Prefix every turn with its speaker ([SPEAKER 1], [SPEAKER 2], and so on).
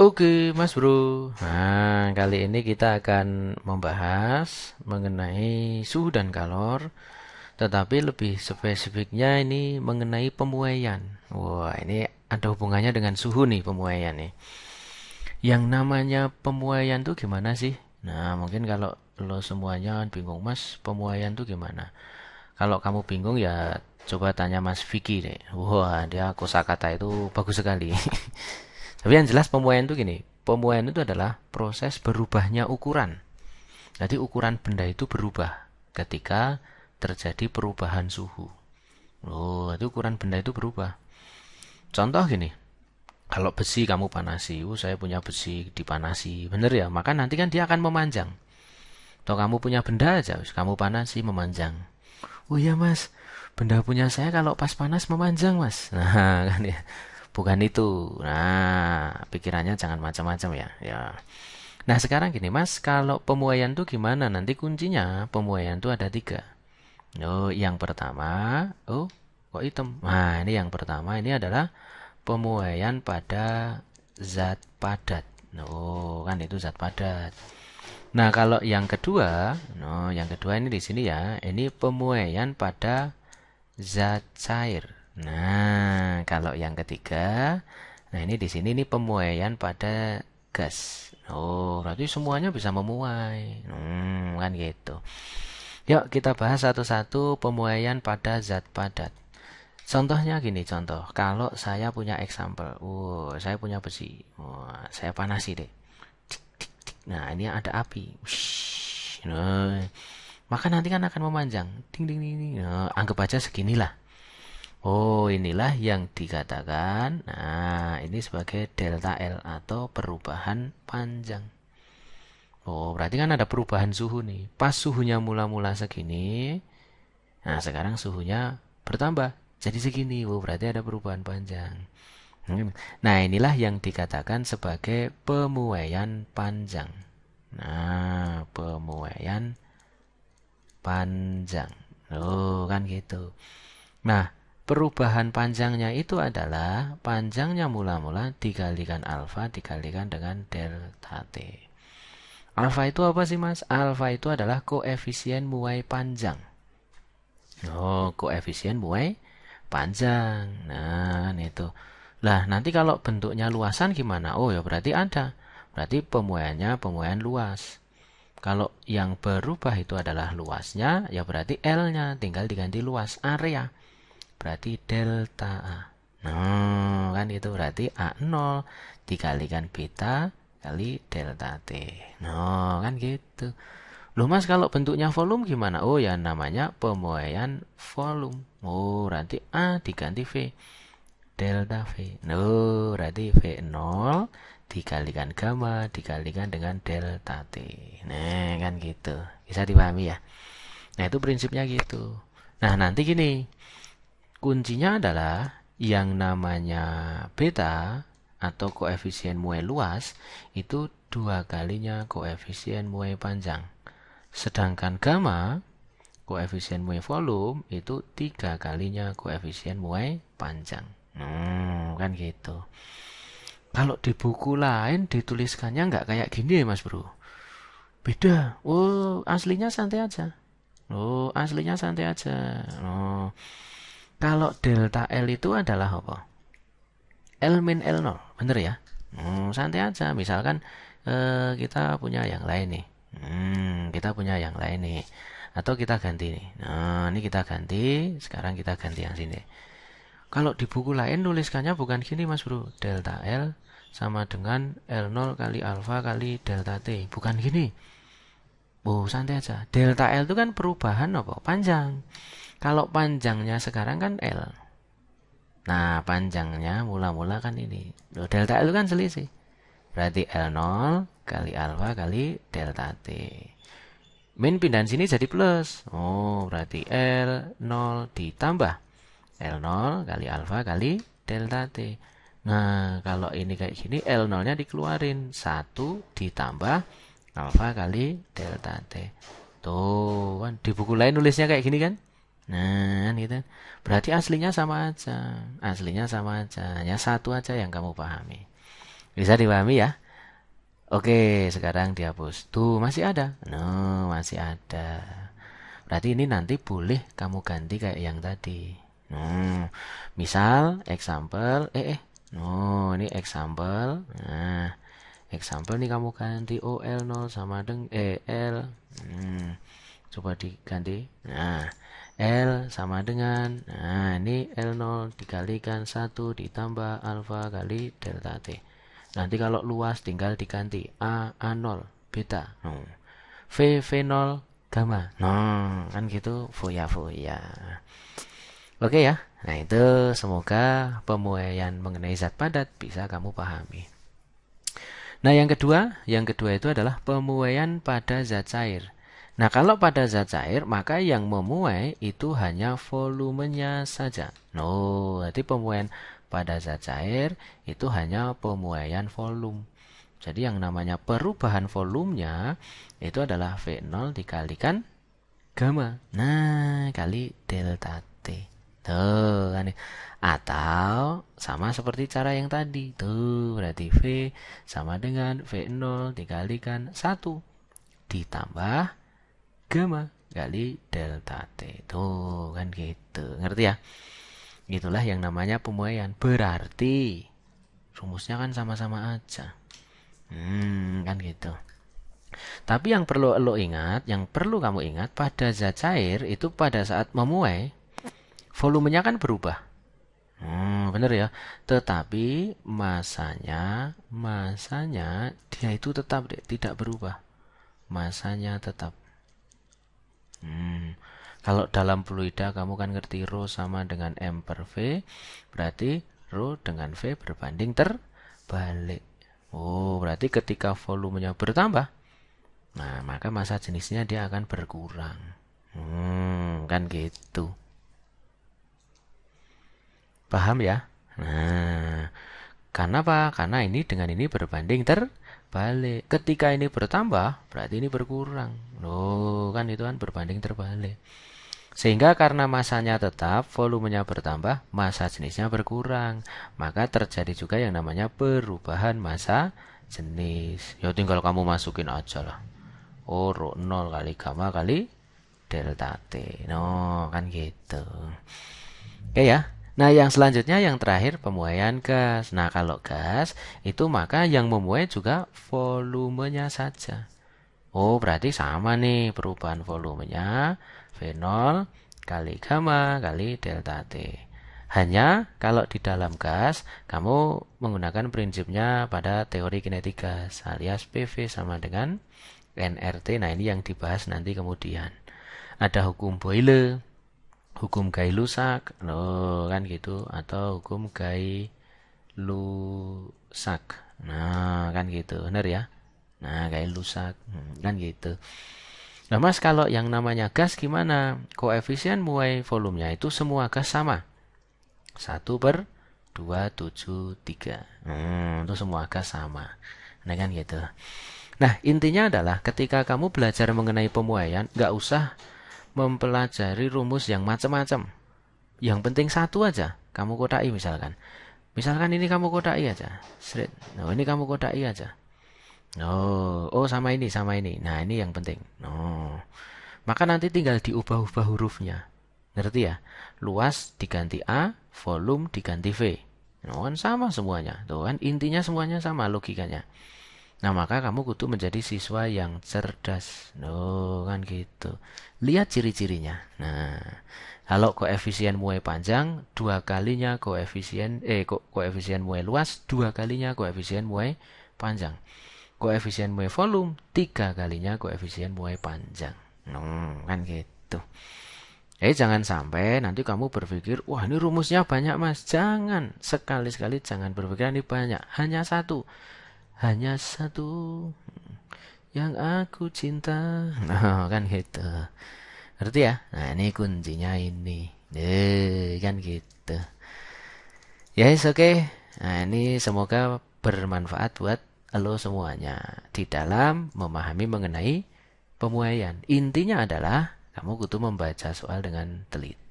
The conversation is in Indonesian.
[SPEAKER 1] Oke, Mas Bro. Nah, kali ini kita akan membahas mengenai suhu dan kalor, tetapi lebih spesifiknya ini mengenai pemuaian. Wah, ini ada hubungannya dengan suhu nih pemuaian nih. Yang namanya pemuaian tuh gimana sih? Nah, mungkin kalau lo semuanya bingung, Mas, pemuaian tuh gimana? Kalau kamu bingung ya coba tanya Mas Vicky deh. Wah, dia kosakata itu bagus sekali. Tapi yang jelas pemuaian itu gini, pemuaian itu adalah proses berubahnya ukuran. Jadi ukuran benda itu berubah ketika terjadi perubahan suhu. Oh, itu ukuran benda itu berubah. Contoh gini, kalau besi kamu panasi, oh saya punya besi dipanasi, bener ya? Maka nanti kan dia akan memanjang. Atau kamu punya benda aja, kamu panasi memanjang. Oh iya mas, benda punya saya kalau pas panas memanjang mas. Nah kan ya bukan itu. Nah, pikirannya jangan macam-macam ya. Ya. Nah, sekarang gini Mas, kalau pemuaian itu gimana? Nanti kuncinya pemuaian itu ada tiga. Oh, yang pertama, oh, kok hitam? Nah, ini yang pertama ini adalah pemuaian pada zat padat. Oh, kan itu zat padat. Nah, kalau yang kedua, no, oh, yang kedua ini di sini ya, ini pemuaian pada zat cair. Nah, kalau yang ketiga, nah ini di sini ini pemuaian pada gas. Oh, berarti semuanya bisa memuai. Hmm, kan gitu. Yuk kita bahas satu-satu pemuaian pada zat padat. Contohnya gini contoh, kalau saya punya example, oh, saya punya besi, oh, saya panasi deh. Nah ini ada api, nah, maka nanti kan akan memanjang, ding ding ding, ding. Nah, anggap aja seginilah. Oh, inilah yang dikatakan. Nah, ini sebagai delta L atau perubahan panjang. Oh, berarti kan ada perubahan suhu nih. Pas suhunya mula-mula segini, nah sekarang suhunya bertambah. Jadi segini, oh, berarti ada perubahan panjang. Hmm. Nah, inilah yang dikatakan sebagai pemuaian panjang. Nah, pemuaian panjang. Oh, kan gitu. Nah, perubahan panjangnya itu adalah panjangnya mula-mula dikalikan alfa dikalikan dengan delta t. Alfa itu apa sih mas? Alfa itu adalah koefisien muai panjang. Oh, koefisien muai panjang. Nah, itu. Lah, nanti kalau bentuknya luasan gimana? Oh, ya berarti ada. Berarti pemuaiannya pemuaian luas. Kalau yang berubah itu adalah luasnya, ya berarti L-nya tinggal diganti luas area berarti delta A. Nah, kan itu berarti A0 dikalikan beta kali delta T. Nah, kan gitu. Loh mas kalau bentuknya volume gimana? Oh ya namanya pemuaian volume. Oh berarti A diganti V. Delta V. No berarti V0 dikalikan gamma dikalikan dengan delta T. Nah kan gitu. Bisa dipahami ya? Nah itu prinsipnya gitu. Nah nanti gini. Kuncinya adalah yang namanya beta atau koefisien mu luas itu dua kalinya koefisien mu panjang. Sedangkan gamma koefisien mu volume itu tiga kalinya koefisien mu panjang. Hmm, kan gitu. Kalau di buku lain dituliskannya nggak kayak gini ya mas bro. Beda. Oh aslinya santai aja. Oh aslinya santai aja. Oh kalau delta L itu adalah apa? L min L0, bener ya? Hmm, santai aja, misalkan eh, kita punya yang lain nih. Hmm, kita punya yang lain nih. Atau kita ganti nih. Nah, ini kita ganti, sekarang kita ganti yang sini. Kalau di buku lain tuliskannya bukan gini Mas Bro, delta L sama dengan L0 kali alfa kali delta T. Bukan gini. Bu, oh, santai aja. Delta L itu kan perubahan apa? Panjang. Kalau panjangnya sekarang kan L. Nah, panjangnya mula-mula kan ini. Loh, delta L kan selisih. Berarti L0 kali alfa kali delta T. Min pindahan sini jadi plus. Oh, berarti L0 ditambah. L0 kali alfa kali delta T. Nah, kalau ini kayak gini, L0-nya dikeluarin. 1 ditambah alfa kali delta T. Tuh, kan di buku lain nulisnya kayak gini kan? Nah, gitu. Berarti aslinya sama aja. Aslinya sama aja. Hanya satu aja yang kamu pahami. Bisa dipahami ya? Oke, sekarang dihapus. Tuh, masih ada. No, masih ada. Berarti ini nanti boleh kamu ganti kayak yang tadi. No, misal, example, eh, eh. No, ini example. Nah, example ini kamu ganti o l 0 sama dengan EL. Eh, hmm, coba diganti. Nah, L sama dengan nah ini L0 dikalikan 1 ditambah alfa kali delta T nanti kalau luas tinggal diganti A A0 beta no. Nah, v V0 gamma no nah, kan gitu foya foya oke ya nah itu semoga pemuaian mengenai zat padat bisa kamu pahami nah yang kedua yang kedua itu adalah pemuaian pada zat cair Nah, kalau pada zat cair, maka yang memuai itu hanya volumenya saja. No, berarti pemuaian pada zat cair itu hanya pemuaian volume. Jadi yang namanya perubahan volumenya itu adalah V0 dikalikan gamma. Nah, kali delta T. Tuh, kan. Ya. Atau sama seperti cara yang tadi. Tuh, berarti V sama dengan V0 dikalikan 1 ditambah gamma kali delta t tuh kan gitu ngerti ya itulah yang namanya pemuaian berarti rumusnya kan sama-sama aja hmm kan gitu tapi yang perlu lo ingat, yang perlu kamu ingat pada zat cair itu pada saat memuai volumenya kan berubah. Hmm, bener ya. Tetapi masanya, masanya dia itu tetap tidak berubah. Masanya tetap. Hmm. Kalau dalam fluida kamu kan ngerti rho sama dengan m per v, berarti rho dengan v berbanding terbalik. Oh, berarti ketika volumenya bertambah, nah maka massa jenisnya dia akan berkurang. Hmm, kan gitu. Paham ya? Nah, karena apa? Karena ini dengan ini berbanding ter balik. Ketika ini bertambah, berarti ini berkurang. Loh, kan itu kan berbanding terbalik. Sehingga karena masanya tetap, volumenya bertambah, masa jenisnya berkurang. Maka terjadi juga yang namanya perubahan masa jenis. Ya tinggal kamu masukin aja lah. Oh, 0 kali gamma kali delta T. No, kan gitu. Oke ya. Nah, yang selanjutnya yang terakhir pemuaian gas. Nah, kalau gas itu maka yang memuai juga volumenya saja. Oh, berarti sama nih perubahan volumenya V0 kali gamma kali delta T. Hanya kalau di dalam gas, kamu menggunakan prinsipnya pada teori kinetik gas alias PV sama dengan NRT. Nah, ini yang dibahas nanti kemudian. Ada hukum Boyle, hukum gai lusak no kan gitu atau hukum gai lusak nah kan gitu bener ya nah gai lusak hmm, kan gitu nah mas kalau yang namanya gas gimana koefisien muai volumenya itu semua gas sama satu per dua tujuh tiga hmm, itu semua gas sama nah kan gitu nah intinya adalah ketika kamu belajar mengenai pemuaian nggak usah mempelajari rumus yang macam-macam. Yang penting satu aja, kamu kotai misalkan. Misalkan ini kamu kotai aja, straight. Nah, ini kamu kotai aja. Oh, oh sama ini, sama ini. Nah, ini yang penting. No. Maka nanti tinggal diubah-ubah hurufnya. Ngerti ya? Luas diganti A, volume diganti V. Oh, kan sama semuanya. Tuh kan intinya semuanya sama logikanya. Nah, maka kamu kudu menjadi siswa yang cerdas. No, oh, kan gitu. Lihat ciri-cirinya. Nah, kalau koefisien muai panjang, dua kalinya koefisien eh ko koefisien muai luas, dua kalinya koefisien muai panjang. Koefisien muai volume, tiga kalinya koefisien muai panjang. No, hmm, kan gitu. Eh jangan sampai nanti kamu berpikir, wah ini rumusnya banyak mas. Jangan, sekali-sekali jangan berpikir ini banyak. Hanya satu hanya satu yang aku cinta nah, kan gitu ngerti ya nah ini kuncinya ini eh kan gitu Ya yes oke okay. nah ini semoga bermanfaat buat lo semuanya di dalam memahami mengenai pemuaian intinya adalah kamu kutu membaca soal dengan teliti